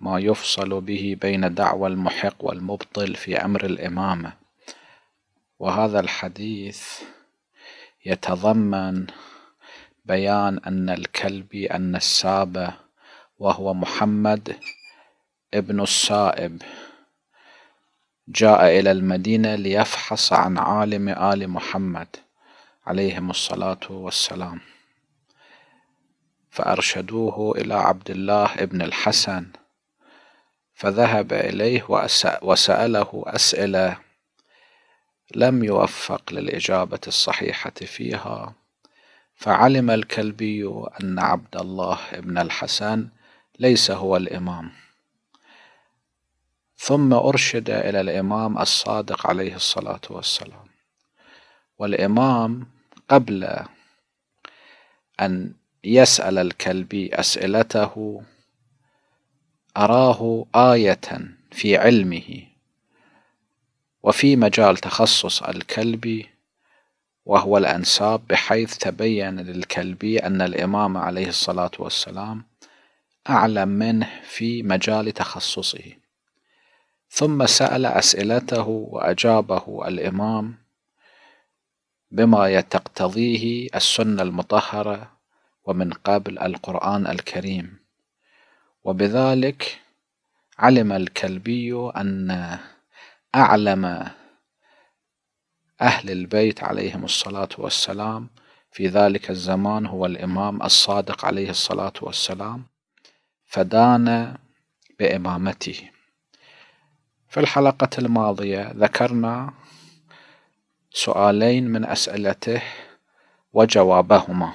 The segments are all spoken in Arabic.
ما يفصل به بين دعوى المحق والمبطل في أمر الإمامة وهذا الحديث يتضمن بيان أن الكلبي أن السابة وهو محمد ابن السائب جاء إلى المدينة ليفحص عن عالم آل محمد عليهم الصلاة والسلام فأرشدوه إلى عبد الله ابن الحسن فذهب إليه وسأله أسئلة لم يوفق للإجابة الصحيحة فيها فعلم الكلبي أن عبد الله بن الحسن ليس هو الإمام ثم أرشد إلى الإمام الصادق عليه الصلاة والسلام والإمام قبل أن يسأل الكلبي أسئلته أراه آية في علمه وفي مجال تخصص الكلبي وهو الأنساب بحيث تبين للكلبي أن الإمام عليه الصلاة والسلام أعلم منه في مجال تخصصه ثم سأل أسئلته وأجابه الإمام بما تقتضيه السنة المطهرة ومن قبل القرآن الكريم وبذلك علم الكلبي أن أعلم أهل البيت عليهم الصلاة والسلام في ذلك الزمان هو الإمام الصادق عليه الصلاة والسلام فدان بإمامته في الحلقة الماضية ذكرنا سؤالين من أسئلته وجوابهما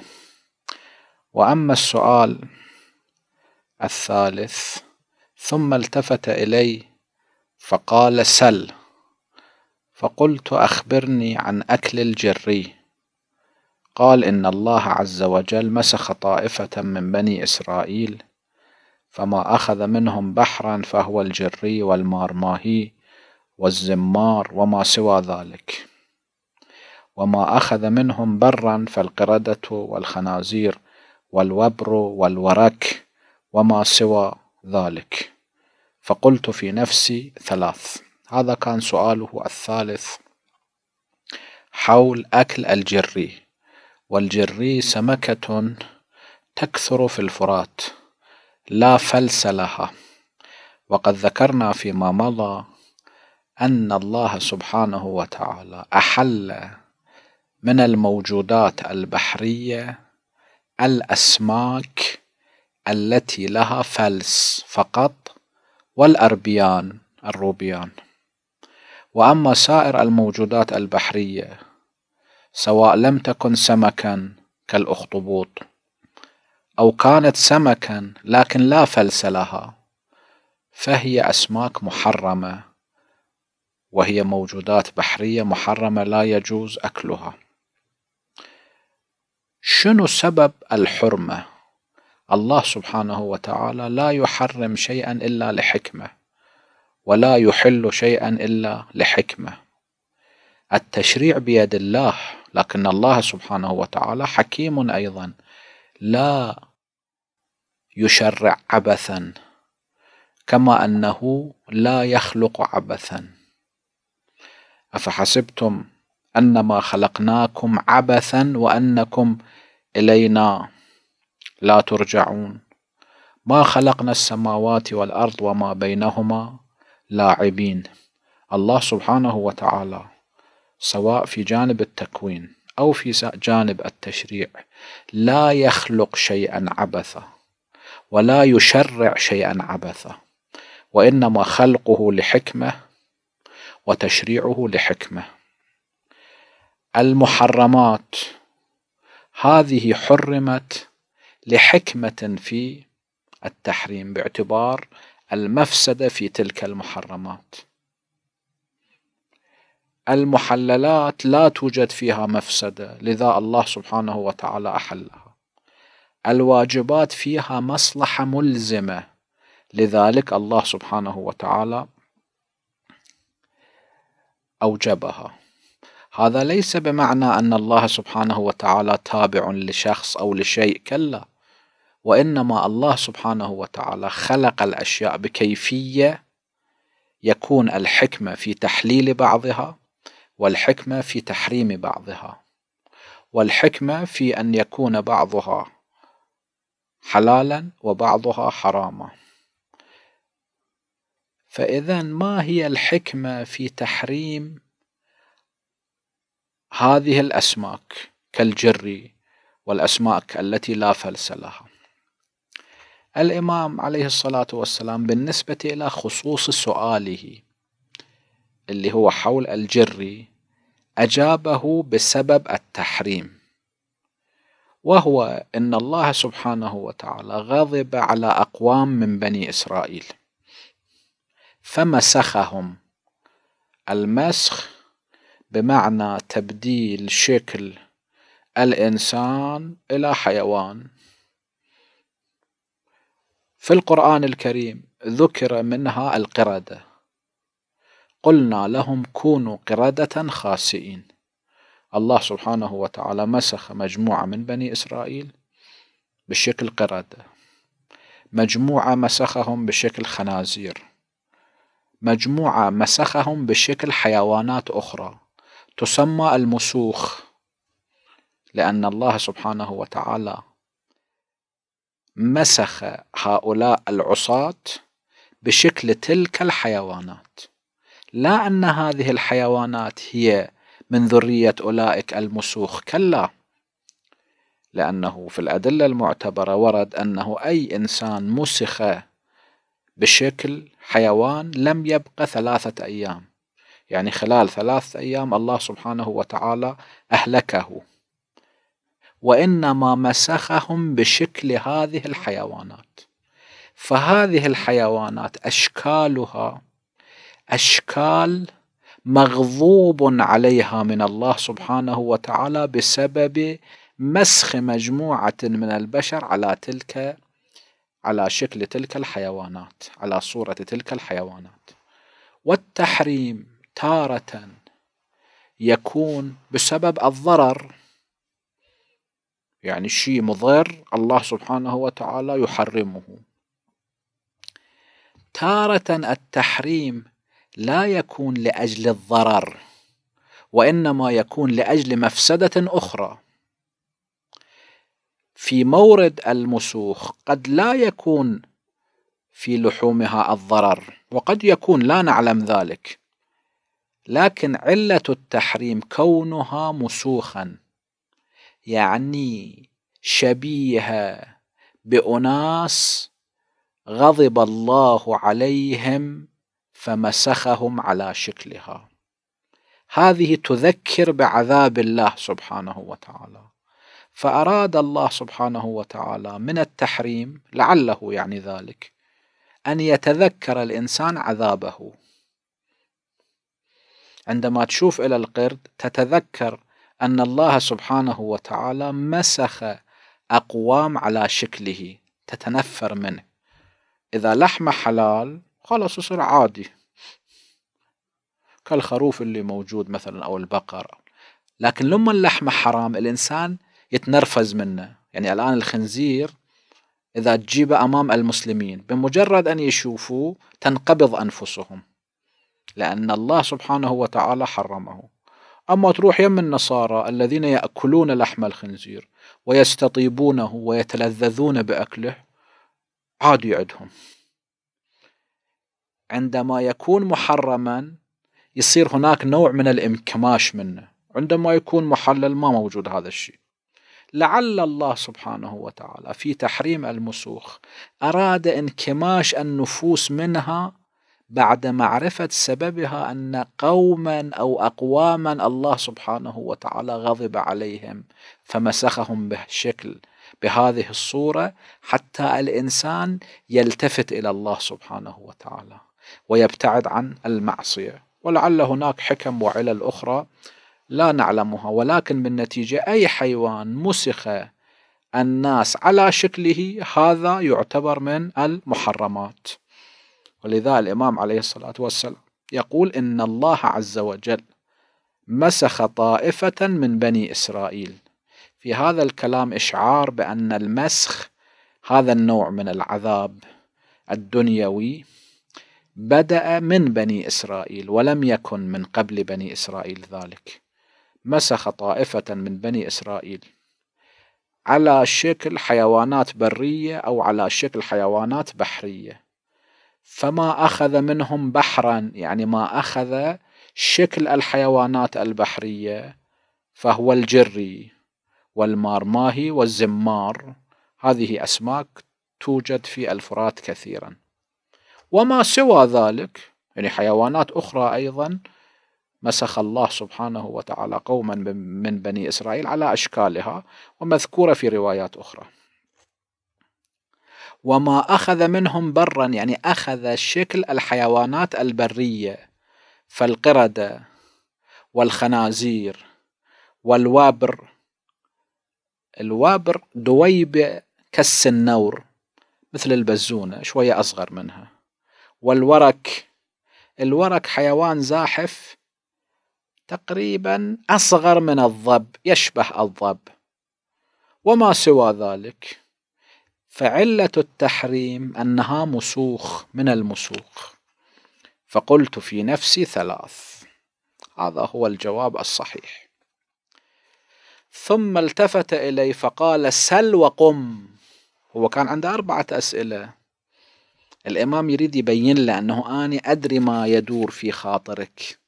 وأما السؤال الثالث ثم التفت الي فقال سل فقلت اخبرني عن اكل الجري قال ان الله عز وجل مسخ طائفه من بني اسرائيل فما اخذ منهم بحرا فهو الجري والمارماهي والزمار وما سوى ذلك وما اخذ منهم برا فالقرده والخنازير والوبر والورك وما سوى ذلك فقلت في نفسي ثلاث هذا كان سؤاله الثالث حول أكل الجري والجري سمكة تكثر في الفرات لا فلس لها وقد ذكرنا فيما مضى أن الله سبحانه وتعالى أحل من الموجودات البحرية الأسماك التي لها فلس فقط والأربيان الروبيان وأما سائر الموجودات البحرية سواء لم تكن سمكا كالأخطبوط أو كانت سمكا لكن لا فلس لها فهي أسماك محرمة وهي موجودات بحرية محرمة لا يجوز أكلها شنو سبب الحرمه الله سبحانه وتعالى لا يحرم شيئا الا لحكمه ولا يحل شيئا الا لحكمه التشريع بيد الله لكن الله سبحانه وتعالى حكيم ايضا لا يشرع عبثا كما انه لا يخلق عبثا افحسبتم انما خلقناكم عبثا وانكم الينا لا ترجعون ما خلقنا السماوات والأرض وما بينهما لاعبين الله سبحانه وتعالى سواء في جانب التكوين أو في جانب التشريع لا يخلق شيئا عبثا ولا يشرع شيئا عبثا وإنما خلقه لحكمة وتشريعه لحكمة المحرمات هذه حرمت لحكمة في التحريم باعتبار المفسدة في تلك المحرمات المحللات لا توجد فيها مفسدة لذا الله سبحانه وتعالى أحلها الواجبات فيها مصلحة ملزمة لذلك الله سبحانه وتعالى أوجبها هذا ليس بمعنى أن الله سبحانه وتعالى تابع لشخص أو لشيء كلا وانما الله سبحانه وتعالى خلق الاشياء بكيفيه يكون الحكمه في تحليل بعضها والحكمه في تحريم بعضها والحكمه في ان يكون بعضها حلالا وبعضها حراما فاذا ما هي الحكمه في تحريم هذه الاسماك كالجري والاسماك التي لا فلس لها الإمام عليه الصلاة والسلام بالنسبة إلى خصوص سؤاله اللي هو حول الجري أجابه بسبب التحريم وهو أن الله سبحانه وتعالى غضب على أقوام من بني إسرائيل فمسخهم المسخ بمعنى تبديل شكل الإنسان إلى حيوان في القرآن الكريم ذكر منها القردة قلنا لهم كونوا قردة خاسئين الله سبحانه وتعالى مسخ مجموعة من بني إسرائيل بشكل قردة مجموعة مسخهم بشكل خنازير مجموعة مسخهم بشكل حيوانات أخرى تسمى المسوخ لأن الله سبحانه وتعالى مسخ هؤلاء العصاة بشكل تلك الحيوانات لا أن هذه الحيوانات هي من ذرية أولئك المسوخ كلا لأنه في الأدلة المعتبرة ورد أنه أي إنسان مسخ بشكل حيوان لم يبقى ثلاثة أيام يعني خلال ثلاثة أيام الله سبحانه وتعالى أهلكه وانما مسخهم بشكل هذه الحيوانات فهذه الحيوانات اشكالها اشكال مغضوب عليها من الله سبحانه وتعالى بسبب مسخ مجموعه من البشر على تلك على شكل تلك الحيوانات على صوره تلك الحيوانات والتحريم تاره يكون بسبب الضرر يعني شيء مضر الله سبحانه وتعالى يحرمه تارة التحريم لا يكون لأجل الضرر وإنما يكون لأجل مفسدة أخرى في مورد المسوخ قد لا يكون في لحومها الضرر وقد يكون لا نعلم ذلك لكن علة التحريم كونها مسوخا يعني شبيهه باناس غضب الله عليهم فمسخهم على شكلها هذه تذكر بعذاب الله سبحانه وتعالى فاراد الله سبحانه وتعالى من التحريم لعله يعني ذلك ان يتذكر الانسان عذابه عندما تشوف الى القرد تتذكر أن الله سبحانه وتعالى مسخ أقوام على شكله تتنفر منه إذا لحمه حلال خلاص يصير عادي كالخروف اللي موجود مثلا أو البقر لكن لما اللحمة حرام الإنسان يتنرفز منه يعني الآن الخنزير إذا تجيبه أمام المسلمين بمجرد أن يشوفوه تنقبض أنفسهم لأن الله سبحانه وتعالى حرمه أما تروح يم النصارى الذين يأكلون لحم الخنزير ويستطيبونه ويتلذذون بأكله عادي عندهم عندما يكون محرما يصير هناك نوع من الانكماش منه عندما يكون محلل ما موجود هذا الشيء لعل الله سبحانه وتعالى في تحريم المسوخ أراد انكماش النفوس منها بعد معرفة سببها أن قوما أو أقواما الله سبحانه وتعالى غضب عليهم فمسخهم بشكل بهذه الصورة حتى الإنسان يلتفت إلى الله سبحانه وتعالى ويبتعد عن المعصية ولعل هناك حكم وعلل أخرى لا نعلمها ولكن بالنتيجة أي حيوان مسخ الناس على شكله هذا يعتبر من المحرمات ولذا الإمام عليه الصلاة والسلام يقول إن الله عز وجل مسخ طائفة من بني إسرائيل في هذا الكلام إشعار بأن المسخ هذا النوع من العذاب الدنيوي بدأ من بني إسرائيل ولم يكن من قبل بني إسرائيل ذلك مسخ طائفة من بني إسرائيل على شكل حيوانات برية أو على شكل حيوانات بحرية فما أخذ منهم بحرا يعني ما أخذ شكل الحيوانات البحرية فهو الجري والمارماهي والزمار هذه أسماك توجد في الفرات كثيرا وما سوى ذلك يعني حيوانات أخرى أيضا مسخ الله سبحانه وتعالى قوما من بني إسرائيل على أشكالها ومذكورة في روايات أخرى وما أخذ منهم برا يعني أخذ شكل الحيوانات البرية فالقردة والخنازير والوابر الوابر دويبة كس النور مثل البزونة شوية أصغر منها والورك الورك حيوان زاحف تقريبا أصغر من الضب يشبه الضب وما سوى ذلك فعلة التحريم أنها مسوخ من المسوخ فقلت في نفسي ثلاث هذا هو الجواب الصحيح ثم التفت إلي فقال سل وقم هو كان عنده أربعة أسئلة الإمام يريد يبين له أنه أنا أدري ما يدور في خاطرك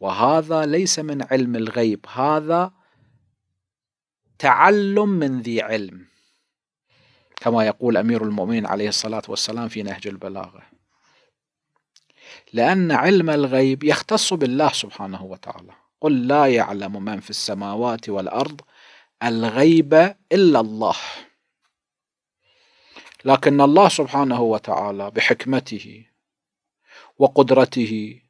وهذا ليس من علم الغيب هذا تعلم من ذي علم كما يقول أمير المؤمنين عليه الصلاة والسلام في نهج البلاغة لأن علم الغيب يختص بالله سبحانه وتعالى قل لا يعلم من في السماوات والأرض الغيب إلا الله لكن الله سبحانه وتعالى بحكمته وقدرته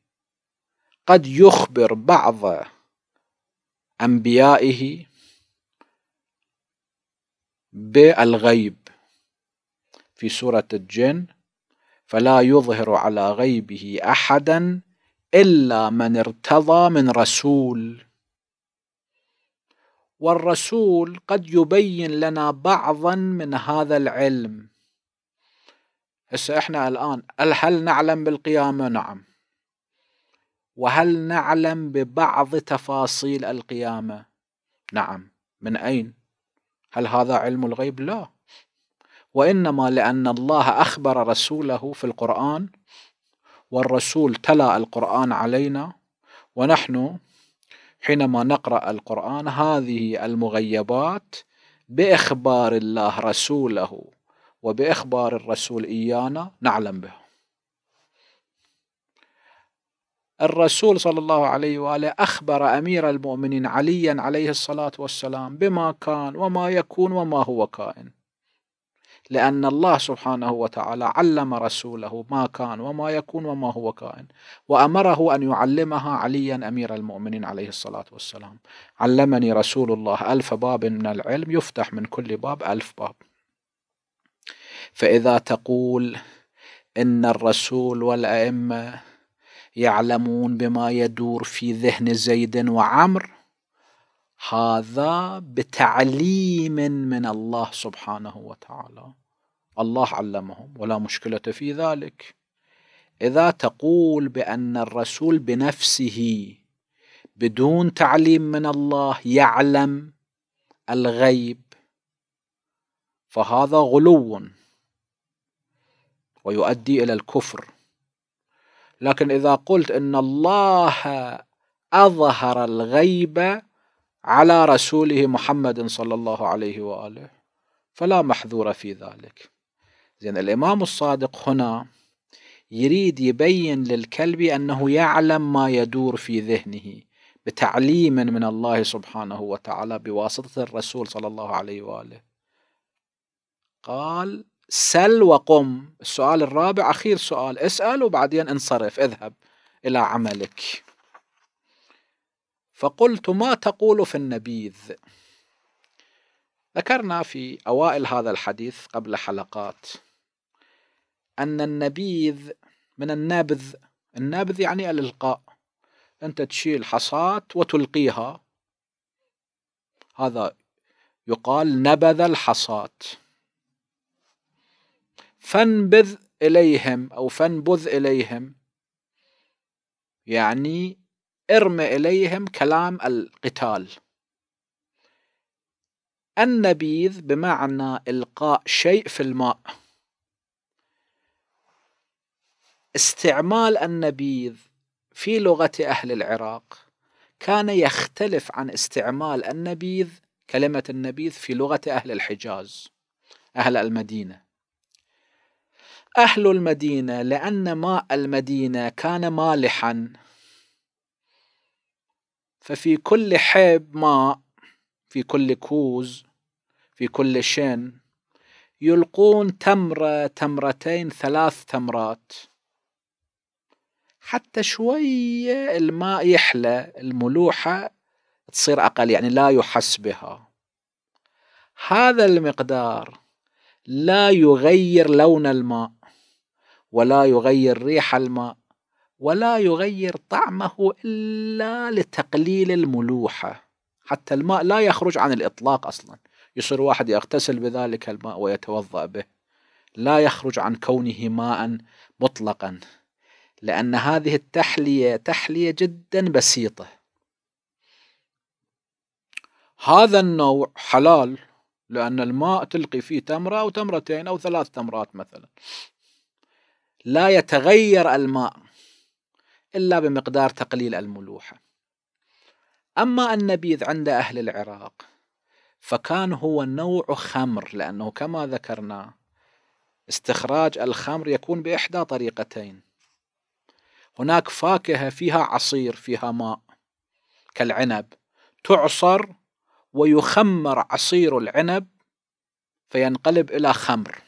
قد يخبر بعض انبيائه بالغيب في سورة الجن فلا يظهر على غيبه أحدا إلا من ارتضى من رسول والرسول قد يبين لنا بعضا من هذا العلم هسه احنا الآن هل نعلم بالقيامة؟ نعم وهل نعلم ببعض تفاصيل القيامة؟ نعم من أين؟ هل هذا علم الغيب؟ لا وانما لان الله اخبر رسوله في القران والرسول تلا القران علينا ونحن حينما نقرا القران هذه المغيبات باخبار الله رسوله وباخبار الرسول ايانا نعلم بها الرسول صلى الله عليه واله اخبر امير المؤمنين عليا عليه الصلاه والسلام بما كان وما يكون وما هو كائن. لأن الله سبحانه وتعالى علم رسوله ما كان وما يكون وما هو كائن وأمره أن يعلمها عليا أمير المؤمنين عليه الصلاة والسلام علمني رسول الله ألف باب من العلم يفتح من كل باب ألف باب فإذا تقول إن الرسول والأئمة يعلمون بما يدور في ذهن زيد وعمر هذا بتعليم من الله سبحانه وتعالى الله علمهم ولا مشكله في ذلك اذا تقول بان الرسول بنفسه بدون تعليم من الله يعلم الغيب فهذا غلو ويؤدي الى الكفر لكن إذا قلت أن الله أظهر الغيب على رسوله محمد صلى الله عليه وآله فلا محذور في ذلك زين الإمام الصادق هنا يريد يبين للكلب أنه يعلم ما يدور في ذهنه بتعليم من الله سبحانه وتعالى بواسطة الرسول صلى الله عليه وآله قال سل وقم السؤال الرابع أخير سؤال اسأل وبعدين انصرف اذهب إلى عملك فقلت ما تقول في النبيذ ذكرنا في أوائل هذا الحديث قبل حلقات أن النبيذ من النبذ النبذ يعني الإلقاء أنت تشيل حصاة وتلقيها هذا يقال نبذ الحصاة فانبذ إليهم أو فانبذ إليهم يعني ارم إليهم كلام القتال النبيذ بمعنى إلقاء شيء في الماء استعمال النبيذ في لغة أهل العراق كان يختلف عن استعمال النبيذ كلمة النبيذ في لغة أهل الحجاز أهل المدينة أهل المدينة لأن ماء المدينة كان مالحا ففي كل حيب ماء في كل كوز في كل شن يلقون تمرة تمرتين ثلاث تمرات حتى شوية الماء يحلى الملوحة تصير أقل يعني لا يحس بها هذا المقدار لا يغير لون الماء ولا يغير ريح الماء ولا يغير طعمه إلا لتقليل الملوحة حتى الماء لا يخرج عن الإطلاق أصلا يصير واحد يغتسل بذلك الماء ويتوضأ به لا يخرج عن كونه ماء مطلقا لأن هذه التحلية تحلية جدا بسيطة هذا النوع حلال لأن الماء تلقي فيه تمرة أو تمرتين أو ثلاث تمرات مثلا لا يتغير الماء إلا بمقدار تقليل الملوحة أما النبيذ عند أهل العراق فكان هو نوع خمر لأنه كما ذكرنا استخراج الخمر يكون بإحدى طريقتين هناك فاكهة فيها عصير فيها ماء كالعنب تعصر ويخمر عصير العنب فينقلب إلى خمر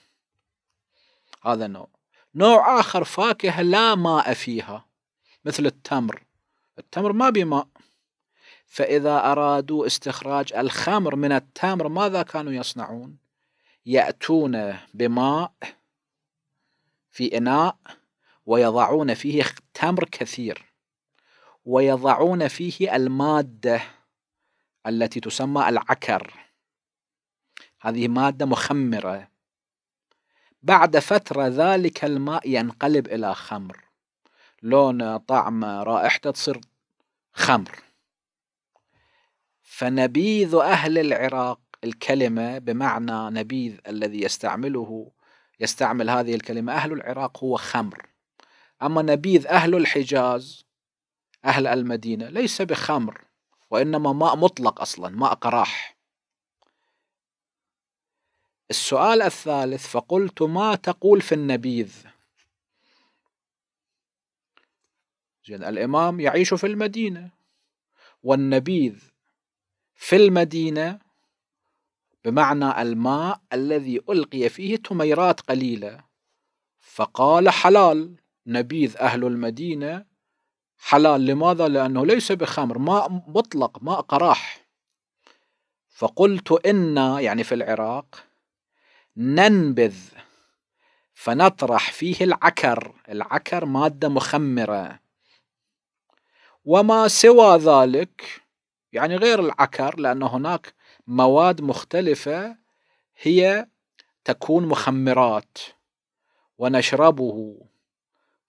هذا نوع نوع آخر فاكهة لا ماء فيها مثل التمر التمر ما بماء فإذا أرادوا استخراج الخمر من التمر ماذا كانوا يصنعون يأتون بماء في إناء ويضعون فيه تمر كثير ويضعون فيه المادة التي تسمى العكر هذه مادة مخمرة بعد فترة ذلك الماء ينقلب إلى خمر لونه طعمه رائحته تصير خمر فنبيذ أهل العراق الكلمة بمعنى نبيذ الذي يستعمله يستعمل هذه الكلمة أهل العراق هو خمر أما نبيذ أهل الحجاز أهل المدينة ليس بخمر وإنما ماء مطلق أصلا ماء قراح السؤال الثالث فقلت ما تقول في النبيذ زين الإمام يعيش في المدينة والنبيذ في المدينة بمعنى الماء الذي ألقي فيه تميرات قليلة فقال حلال نبيذ أهل المدينة حلال لماذا؟ لأنه ليس بخمر ماء مطلق ماء قراح فقلت إنا يعني في العراق ننبذ فنطرح فيه العكر العكر مادة مخمرة وما سوى ذلك يعني غير العكر لأن هناك مواد مختلفة هي تكون مخمرات ونشربه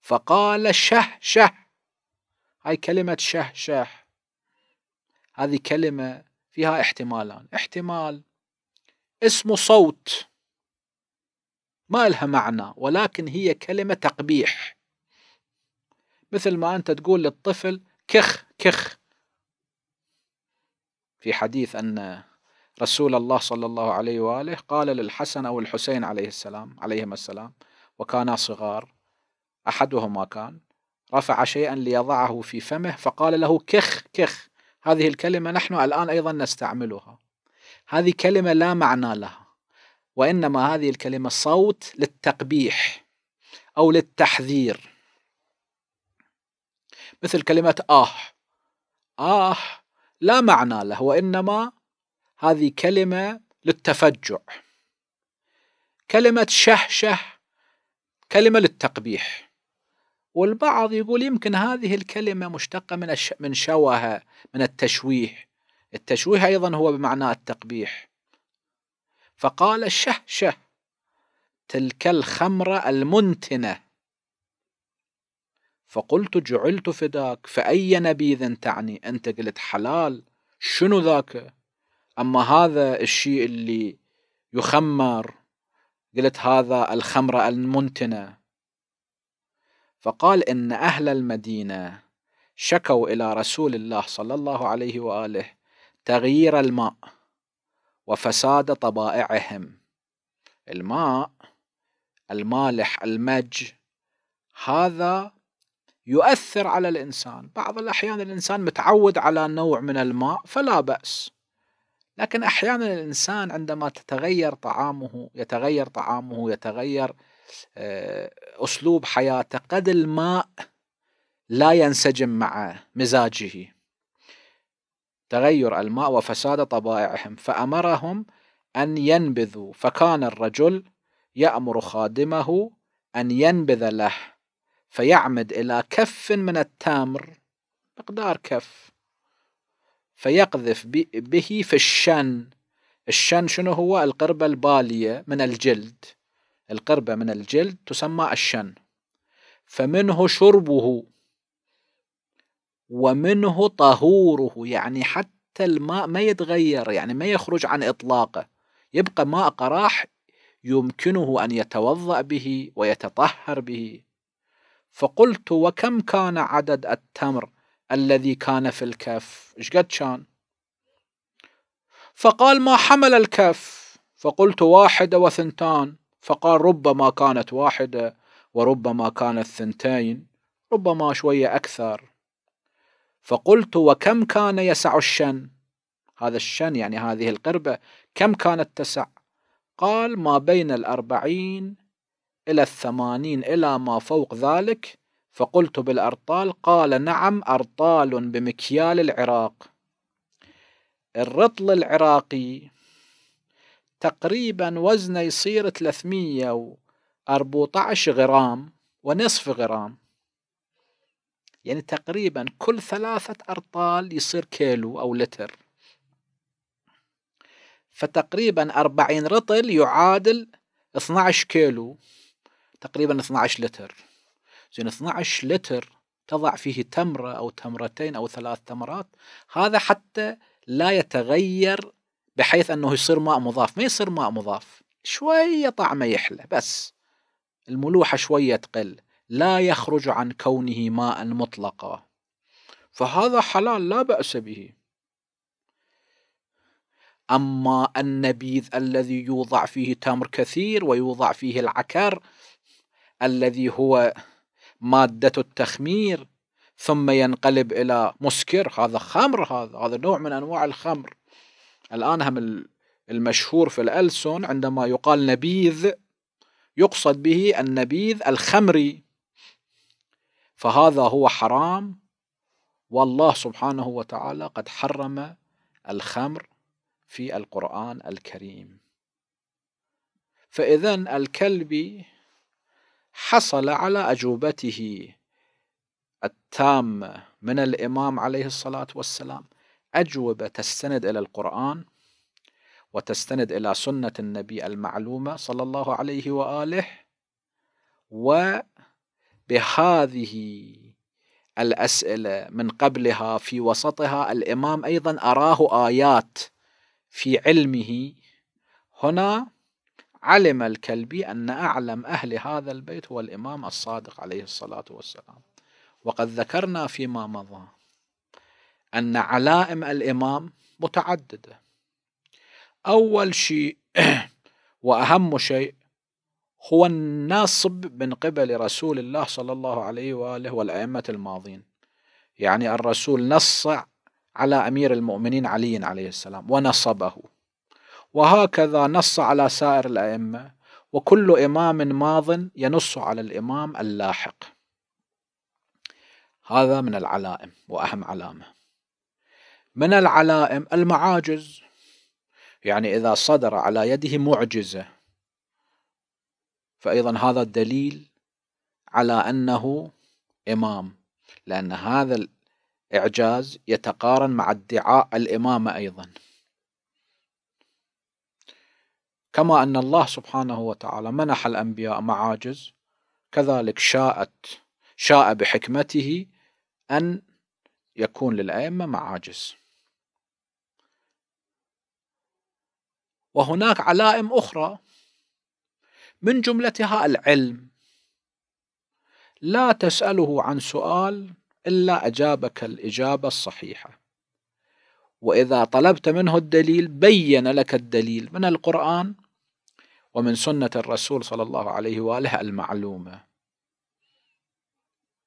فقال شه شه هاي كلمة شه شه هذه كلمة فيها احتمالان احتمال اسم صوت ما لها معنى ولكن هي كلمة تقبيح مثل ما أنت تقول للطفل كخ كخ في حديث أن رسول الله صلى الله عليه وآله قال للحسن أو الحسين عليه السلام عليهما السلام وكانا صغار أحدهما كان رفع شيئا ليضعه في فمه فقال له كخ كخ هذه الكلمة نحن الآن أيضا نستعملها هذه كلمة لا معنى لها وإنما هذه الكلمة صوت للتقبيح أو للتحذير مثل كلمة آه آه لا معنى له وإنما هذه كلمة للتفجع كلمة شهشه كلمة للتقبيح والبعض يقول يمكن هذه الكلمة مشتقة من من شوهه من التشويه التشويه أيضا هو بمعنى التقبيح فقال شهشه تلك الخمره المنتنة فقلت جعلت فداك فأي نبيذ تعني أنت قلت حلال شنو ذاك أما هذا الشيء اللي يخمر قلت هذا الخمره المنتنة فقال إن أهل المدينة شكوا إلى رسول الله صلى الله عليه وآله تغيير الماء وفساد طبائعهم الماء المالح المج هذا يؤثر على الإنسان بعض الأحيان الإنسان متعود على نوع من الماء فلا بأس لكن أحيانا الإنسان عندما تتغير طعامه يتغير طعامه يتغير آه، أسلوب حياته قد الماء لا ينسجم مع مزاجه تغير الماء وفساد طبائعهم فأمرهم أن ينبذوا فكان الرجل يأمر خادمه أن ينبذ له فيعمد إلى كف من التمر مقدار كف فيقذف به في الشن الشن شنو هو القربة البالية من الجلد القربة من الجلد تسمى الشن فمنه شربه ومنه طهوره يعني حتى الماء ما يتغير يعني ما يخرج عن إطلاقه يبقى ماء قراح يمكنه أن يتوضأ به ويتطهر به فقلت وكم كان عدد التمر الذي كان في الكف ايش قد كان فقال ما حمل الكف فقلت واحدة وثنتان فقال ربما كانت واحدة وربما كانت ثنتين ربما شوية أكثر فقلت وكم كان يسع الشن هذا الشن يعني هذه القربة كم كانت تسع قال ما بين الأربعين إلى الثمانين إلى ما فوق ذلك فقلت بالأرطال قال نعم أرطال بمكيال العراق الرطل العراقي تقريبا وزنه يصير 314 غرام ونصف غرام يعني تقريبا كل ثلاثة أرطال يصير كيلو أو لتر فتقريبا 40 رطل يعادل 12 كيلو تقريبا 12 لتر زين 12 لتر تضع فيه تمرة أو تمرتين أو ثلاث تمرات هذا حتى لا يتغير بحيث أنه يصير ماء مضاف ما يصير ماء مضاف شوية طعمه يحلى بس الملوحة شوية تقل لا يخرج عن كونه ماء مطلقا فهذا حلال لا بأس به أما النبيذ الذي يوضع فيه تمر كثير ويوضع فيه العكر الذي هو مادة التخمير ثم ينقلب إلى مسكر هذا خمر هذا هذا نوع من أنواع الخمر الآن هم المشهور في الألسن عندما يقال نبيذ يقصد به النبيذ الخمري فهذا هو حرام والله سبحانه وتعالى قد حرم الخمر في القرآن الكريم فإذا الكلبي حصل على أجوبته التامة من الإمام عليه الصلاة والسلام أجوبة تستند إلى القرآن وتستند إلى سنة النبي المعلومة صلى الله عليه وآله و بهذه الأسئلة من قبلها في وسطها الإمام أيضا أراه آيات في علمه هنا علم الكلبي أن أعلم أهل هذا البيت هو الإمام الصادق عليه الصلاة والسلام وقد ذكرنا فيما مضى أن علائم الإمام متعددة أول شيء وأهم شيء هو الناصب من قبل رسول الله صلى الله عليه وآله والأئمة الماضين يعني الرسول نص على أمير المؤمنين علي عليه السلام ونصبه وهكذا نص على سائر الأئمة وكل إمام ماض ينص على الإمام اللاحق هذا من العلائم وأهم علامة من العلائم المعاجز يعني إذا صدر على يده معجزة فأيضا هذا الدليل على أنه إمام لأن هذا الإعجاز يتقارن مع ادعاء الإمامة أيضا كما أن الله سبحانه وتعالى منح الأنبياء معاجز كذلك شاءت شاء بحكمته أن يكون للأئمة معاجز وهناك علائم أخرى من جملتها العلم لا تسأله عن سؤال إلا أجابك الإجابة الصحيحة وإذا طلبت منه الدليل بين لك الدليل من القرآن ومن سنة الرسول صلى الله عليه وآله المعلومة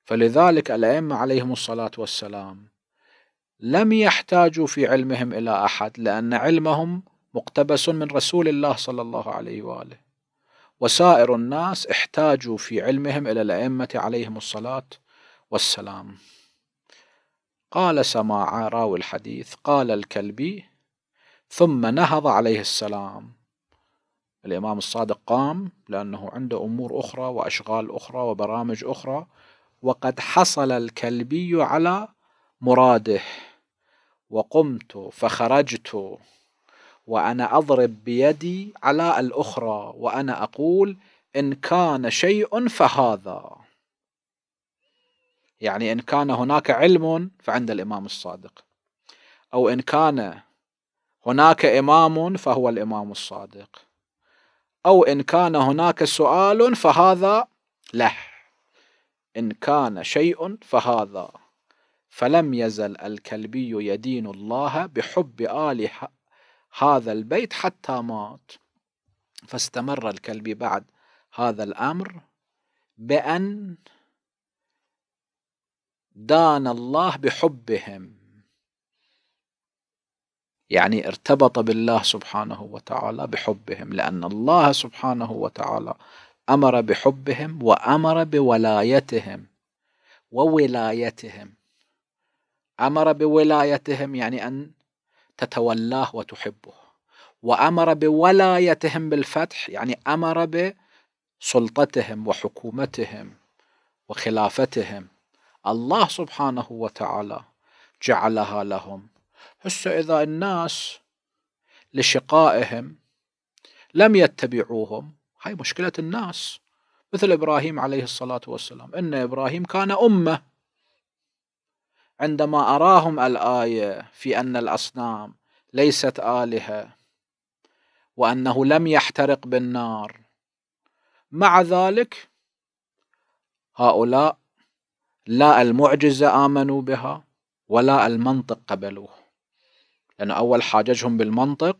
فلذلك الأئمة عليهم الصلاة والسلام لم يحتاجوا في علمهم إلى أحد لأن علمهم مقتبس من رسول الله صلى الله عليه وآله وسائر الناس احتاجوا في علمهم إلى الأئمة عليهم الصلاة والسلام قال سماع راوي الحديث قال الكلبي ثم نهض عليه السلام الإمام الصادق قام لأنه عنده أمور أخرى وأشغال أخرى وبرامج أخرى وقد حصل الكلبي على مراده وقمت فخرجت وأنا أضرب بيدي على الأخرى وأنا أقول إن كان شيء فهذا يعني إن كان هناك علم فعند الإمام الصادق أو إن كان هناك إمام فهو الإمام الصادق أو إن كان هناك سؤال فهذا له إن كان شيء فهذا فلم يزل الكلبي يدين الله بحب آل هذا البيت حتى مات فاستمر الكلبي بعد هذا الأمر بأن دان الله بحبهم يعني ارتبط بالله سبحانه وتعالى بحبهم لأن الله سبحانه وتعالى أمر بحبهم وأمر بولايتهم وولايتهم أمر بولايتهم يعني أن تتولاه وتحبه وأمر بولايتهم بالفتح يعني أمر بسلطتهم وحكومتهم وخلافتهم الله سبحانه وتعالى جعلها لهم هسه إذا الناس لشقائهم لم يتبعوهم هاي مشكلة الناس مثل إبراهيم عليه الصلاة والسلام إن إبراهيم كان أمة عندما أراهم الآية في أن الأصنام ليست آلهة وأنه لم يحترق بالنار مع ذلك هؤلاء لا المعجزة آمنوا بها ولا المنطق قبلوه لأن أول حاججهم بالمنطق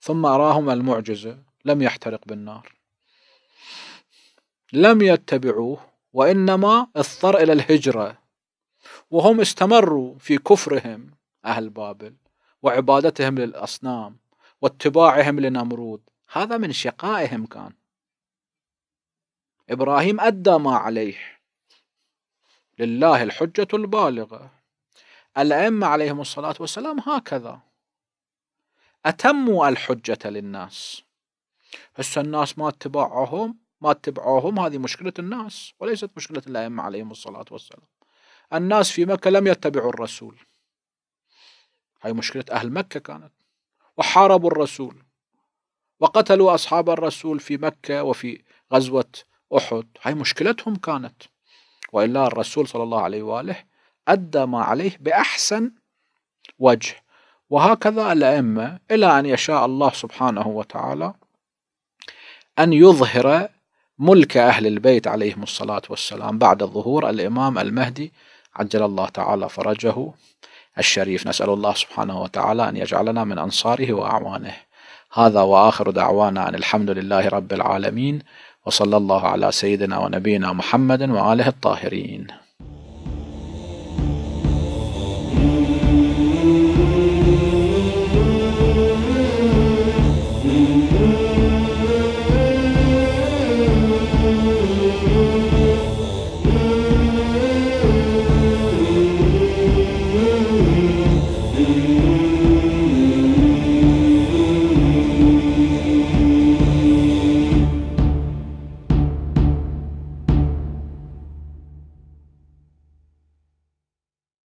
ثم أراهم المعجزة لم يحترق بالنار لم يتبعوه وإنما اضطر إلى الهجرة وهم استمروا في كفرهم أهل بابل وعبادتهم للأصنام واتباعهم لنمرود هذا من شقائهم كان إبراهيم أدى ما عليه لله الحجة البالغة الأئمة عليهم الصلاة والسلام هكذا أتموا الحجة للناس هسه الناس ما اتباعهم ما اتبعوهم هذه مشكلة الناس وليست مشكلة الأئمة عليهم الصلاة والسلام الناس في مكة لم يتبعوا الرسول هاي مشكلة أهل مكة كانت وحاربوا الرسول وقتلوا أصحاب الرسول في مكة وفي غزوة أحد هاي مشكلتهم كانت وإلا الرسول صلى الله عليه وآله أدى ما عليه بأحسن وجه وهكذا الأئمة إلى أن يشاء الله سبحانه وتعالى أن يظهر ملك أهل البيت عليهم الصلاة والسلام بعد ظهور الإمام المهدي عجل الله تعالى فرجه الشريف نسأل الله سبحانه وتعالى أن يجعلنا من أنصاره وأعوانه هذا وآخر دعوانا أن الحمد لله رب العالمين وصلى الله على سيدنا ونبينا محمد وآله الطاهرين